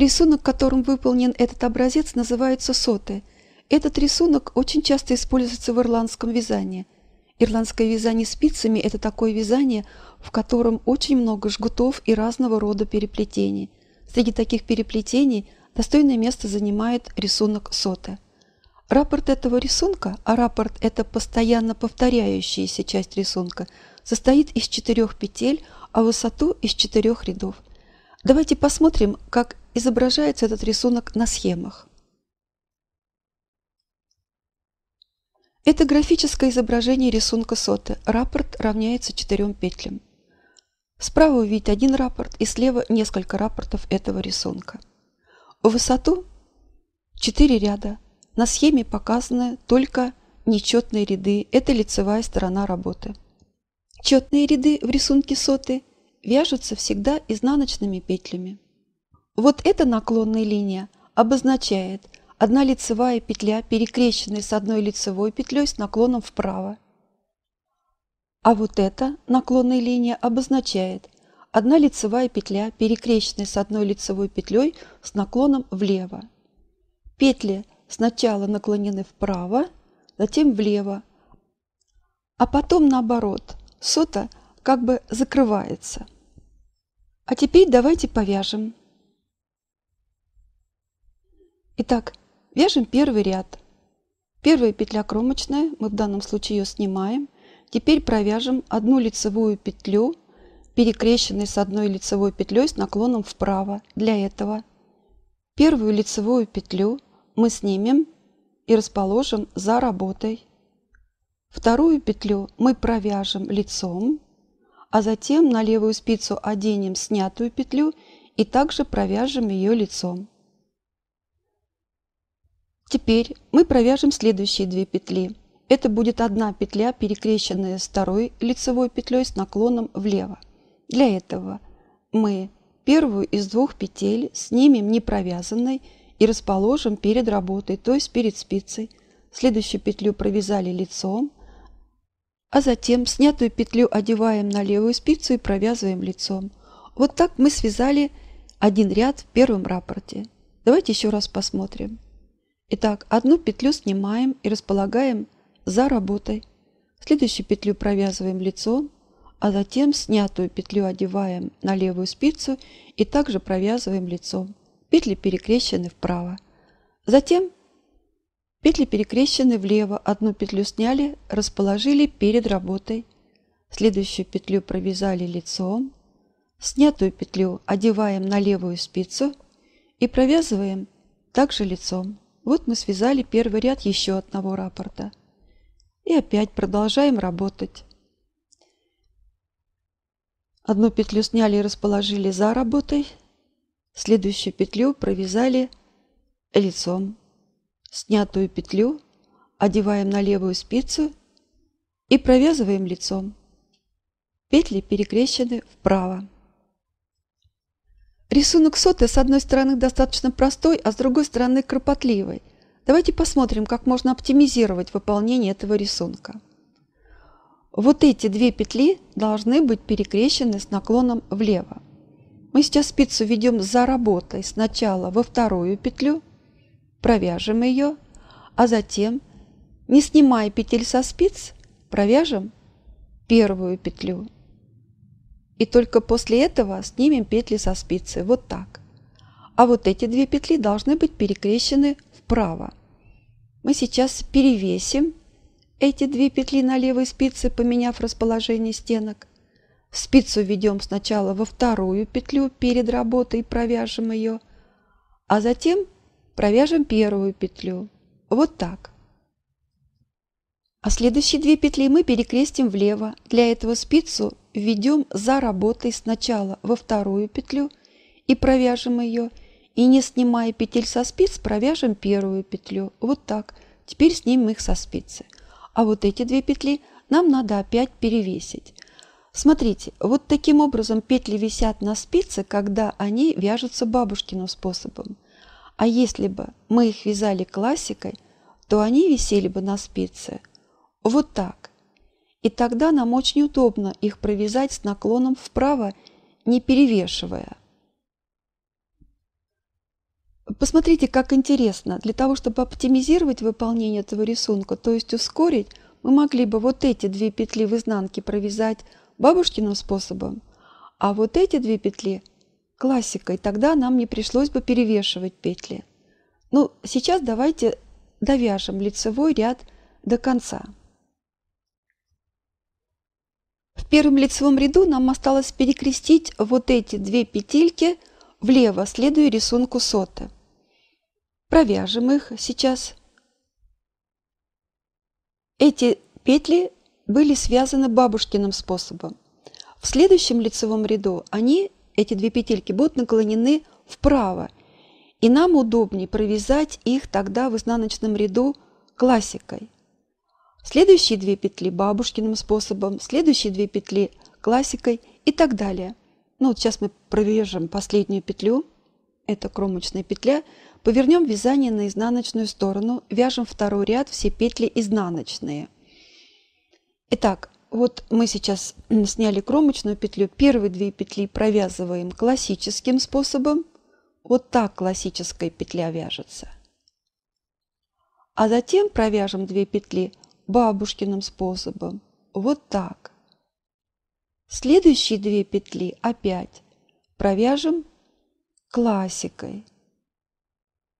Рисунок, которым выполнен этот образец, называется соты. Этот рисунок очень часто используется в ирландском вязании. Ирландское вязание спицами – это такое вязание, в котором очень много жгутов и разного рода переплетений. Среди таких переплетений достойное место занимает рисунок соты. Раппорт этого рисунка, а раппорт – это постоянно повторяющаяся часть рисунка, состоит из четырех петель, а высоту – из четырех рядов. Давайте посмотрим, как изображается этот рисунок на схемах. Это графическое изображение рисунка соты. Раппорт равняется четырем петлям. Справа вы один раппорт и слева несколько раппортов этого рисунка. В высоту 4 ряда. На схеме показаны только нечетные ряды. Это лицевая сторона работы. Четные ряды в рисунке соты вяжутся всегда изнаночными петлями. Вот эта наклонная линия обозначает одна лицевая петля, перекрещенная с одной лицевой петлей с наклоном вправо. А вот эта наклонная линия обозначает одна лицевая петля, перекрещенная с одной лицевой петлей с наклоном влево. Петли сначала наклонены вправо, затем влево, а потом наоборот, сота как бы закрывается. А теперь давайте повяжем. Итак, вяжем первый ряд. Первая петля кромочная, мы в данном случае ее снимаем. Теперь провяжем одну лицевую петлю, перекрещенной с одной лицевой петлей с наклоном вправо. Для этого первую лицевую петлю мы снимем и расположим за работой. Вторую петлю мы провяжем лицом, а затем на левую спицу оденем снятую петлю и также провяжем ее лицом. Теперь мы провяжем следующие две петли. Это будет одна петля, перекрещенная второй лицевой петлей с наклоном влево. Для этого мы первую из двух петель снимем не провязанной и расположим перед работой, то есть перед спицей. Следующую петлю провязали лицом, а затем снятую петлю одеваем на левую спицу и провязываем лицом. Вот так мы связали один ряд в первом рапорте. Давайте еще раз посмотрим. Итак, одну петлю снимаем и располагаем за работой. Следующую петлю провязываем лицом, а затем снятую петлю одеваем на левую спицу и также провязываем лицом. Петли перекрещены вправо. Затем петли перекрещены влево, одну петлю сняли, расположили перед работой. Следующую петлю провязали лицом, снятую петлю одеваем на левую спицу и провязываем также лицом. Вот мы связали первый ряд еще одного рапорта. И опять продолжаем работать. Одну петлю сняли и расположили за работой. Следующую петлю провязали лицом. Снятую петлю одеваем на левую спицу и провязываем лицом. Петли перекрещены вправо. Рисунок соты с одной стороны достаточно простой, а с другой стороны кропотливый. Давайте посмотрим, как можно оптимизировать выполнение этого рисунка. Вот эти две петли должны быть перекрещены с наклоном влево. Мы сейчас спицу ведем за работой сначала во вторую петлю, провяжем ее, а затем, не снимая петель со спиц, провяжем первую петлю и только после этого снимем петли со спицы, вот так. А вот эти две петли должны быть перекрещены вправо. Мы сейчас перевесим эти две петли на левой спице, поменяв расположение стенок. Спицу введем сначала во вторую петлю перед работой, провяжем ее, а затем провяжем первую петлю. Вот так. А следующие две петли мы перекрестим влево. Для этого спицу введем за работой сначала во вторую петлю и провяжем ее. И не снимая петель со спиц, провяжем первую петлю. Вот так. Теперь снимем их со спицы. А вот эти две петли нам надо опять перевесить. Смотрите, вот таким образом петли висят на спице, когда они вяжутся бабушкиным способом. А если бы мы их вязали классикой, то они висели бы на спице – вот так. И тогда нам очень удобно их провязать с наклоном вправо, не перевешивая. Посмотрите, как интересно. Для того, чтобы оптимизировать выполнение этого рисунка, то есть ускорить, мы могли бы вот эти две петли в изнанке провязать бабушкиным способом, а вот эти две петли классикой, тогда нам не пришлось бы перевешивать петли. Ну, сейчас давайте довяжем лицевой ряд до конца. В первом лицевом ряду нам осталось перекрестить вот эти две петельки влево, следуя рисунку соты. Провяжем их сейчас. Эти петли были связаны бабушкиным способом. В следующем лицевом ряду они, эти две петельки, будут наклонены вправо, и нам удобнее провязать их тогда в изнаночном ряду классикой следующие две петли бабушкиным способом, следующие две петли классикой и так далее. Ну вот сейчас мы провяжем последнюю петлю, это кромочная петля, повернем вязание на изнаночную сторону, вяжем второй ряд, все петли изнаночные. Итак, вот мы сейчас сняли кромочную петлю, первые две петли провязываем классическим способом, вот так классическая петля вяжется. А затем провяжем две петли бабушкиным способом. Вот так. Следующие две петли опять провяжем классикой.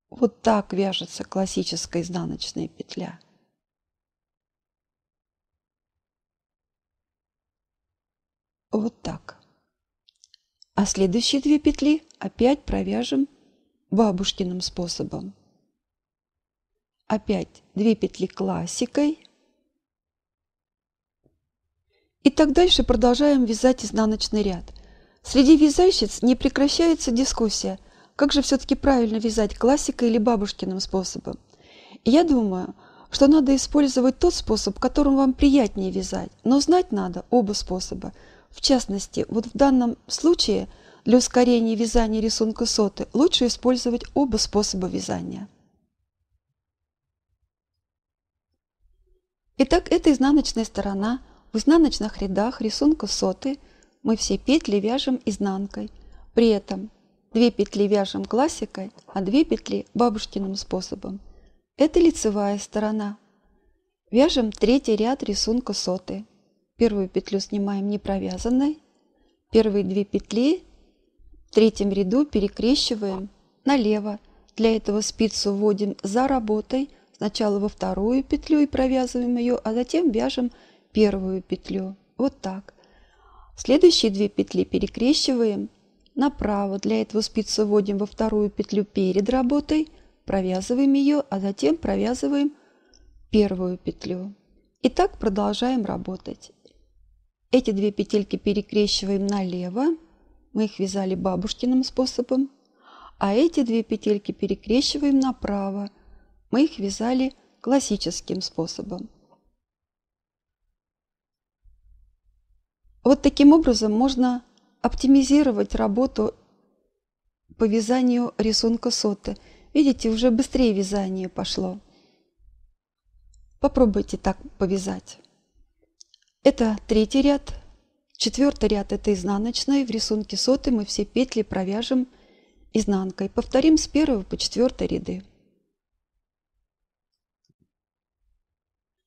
Вот так вяжется классическая изнаночная петля. Вот так. А следующие две петли опять провяжем бабушкиным способом. Опять две петли классикой – и так дальше продолжаем вязать изнаночный ряд. Среди вязальщиц не прекращается дискуссия, как же все-таки правильно вязать классикой или бабушкиным способом. я думаю, что надо использовать тот способ, которым вам приятнее вязать, но знать надо оба способа. В частности, вот в данном случае для ускорения вязания рисунка соты лучше использовать оба способа вязания. Итак, это изнаночная сторона – в изнаночных рядах рисунка соты мы все петли вяжем изнанкой. При этом две петли вяжем классикой, а две петли бабушкиным способом. Это лицевая сторона. Вяжем третий ряд рисунка соты. Первую петлю снимаем не провязанной. Первые две петли в третьем ряду перекрещиваем налево. Для этого спицу вводим за работой, сначала во вторую петлю и провязываем ее, а затем вяжем первую петлю. Вот так. Следующие две петли перекрещиваем направо. Для этого спицу вводим во вторую петлю перед работой, провязываем ее, а затем провязываем первую петлю. И так продолжаем работать. Эти две петельки перекрещиваем налево. Мы их вязали бабушкиным способом. А эти две петельки перекрещиваем направо. Мы их вязали классическим способом. Вот таким образом можно оптимизировать работу по вязанию рисунка соты. Видите, уже быстрее вязание пошло. Попробуйте так повязать. Это третий ряд. Четвертый ряд это изнаночный. В рисунке соты мы все петли провяжем изнанкой. Повторим с первого по четвертой ряды.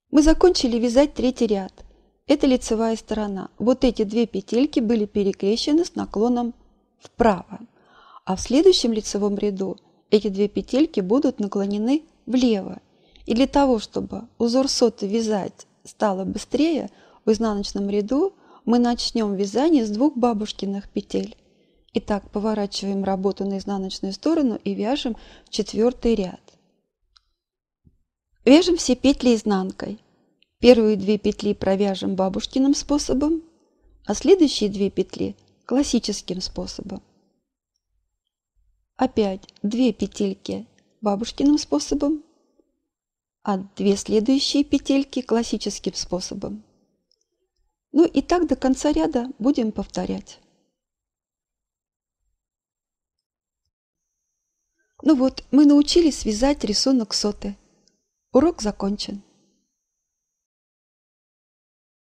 Мы закончили вязать третий ряд. Это лицевая сторона. Вот эти две петельки были перекрещены с наклоном вправо. А в следующем лицевом ряду эти две петельки будут наклонены влево. И для того, чтобы узор соты вязать стало быстрее, в изнаночном ряду мы начнем вязание с двух бабушкиных петель. Итак, поворачиваем работу на изнаночную сторону и вяжем четвертый ряд. Вяжем все петли изнанкой. Первые две петли провяжем бабушкиным способом, а следующие две петли классическим способом. Опять две петельки бабушкиным способом, а две следующие петельки классическим способом. Ну и так до конца ряда будем повторять. Ну вот, мы научились вязать рисунок соты. Урок закончен.